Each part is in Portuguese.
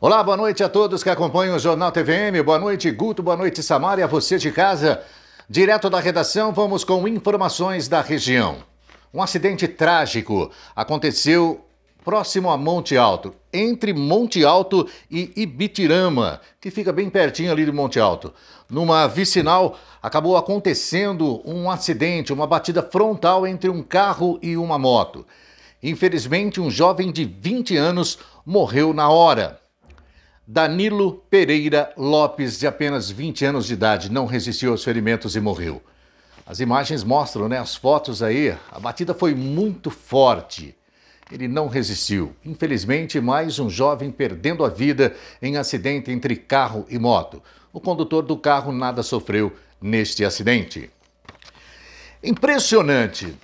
Olá, boa noite a todos que acompanham o Jornal TVM. Boa noite, Guto. Boa noite, Samara. E a você de casa. Direto da redação, vamos com informações da região. Um acidente trágico aconteceu próximo a Monte Alto, entre Monte Alto e Ibitirama, que fica bem pertinho ali de Monte Alto. Numa vicinal, acabou acontecendo um acidente, uma batida frontal entre um carro e uma moto. Infelizmente, um jovem de 20 anos morreu na hora. Danilo Pereira Lopes, de apenas 20 anos de idade, não resistiu aos ferimentos e morreu. As imagens mostram, né? As fotos aí, a batida foi muito forte. Ele não resistiu. Infelizmente, mais um jovem perdendo a vida em acidente entre carro e moto. O condutor do carro nada sofreu neste acidente. Impressionante!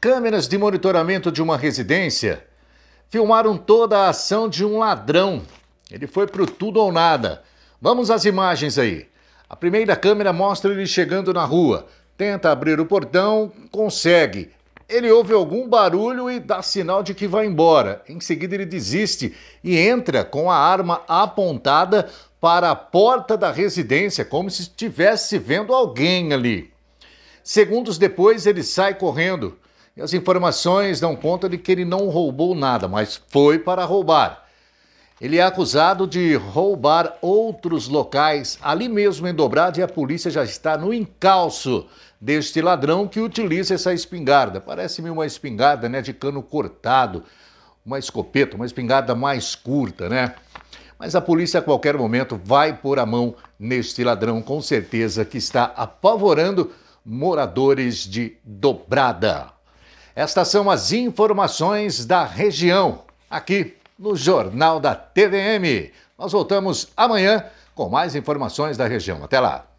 Câmeras de monitoramento de uma residência filmaram toda a ação de um ladrão ele foi pro tudo ou nada. Vamos às imagens aí. A primeira câmera mostra ele chegando na rua. Tenta abrir o portão, consegue. Ele ouve algum barulho e dá sinal de que vai embora. Em seguida, ele desiste e entra com a arma apontada para a porta da residência, como se estivesse vendo alguém ali. Segundos depois, ele sai correndo. E as informações dão conta de que ele não roubou nada, mas foi para roubar. Ele é acusado de roubar outros locais ali mesmo em Dobrado e a polícia já está no encalço deste ladrão que utiliza essa espingarda. Parece-me uma espingarda né, de cano cortado, uma escopeta, uma espingarda mais curta, né? Mas a polícia a qualquer momento vai pôr a mão neste ladrão, com certeza, que está apavorando moradores de Dobrada. Estas são as informações da região, aqui no Jornal da TVM. Nós voltamos amanhã com mais informações da região. Até lá!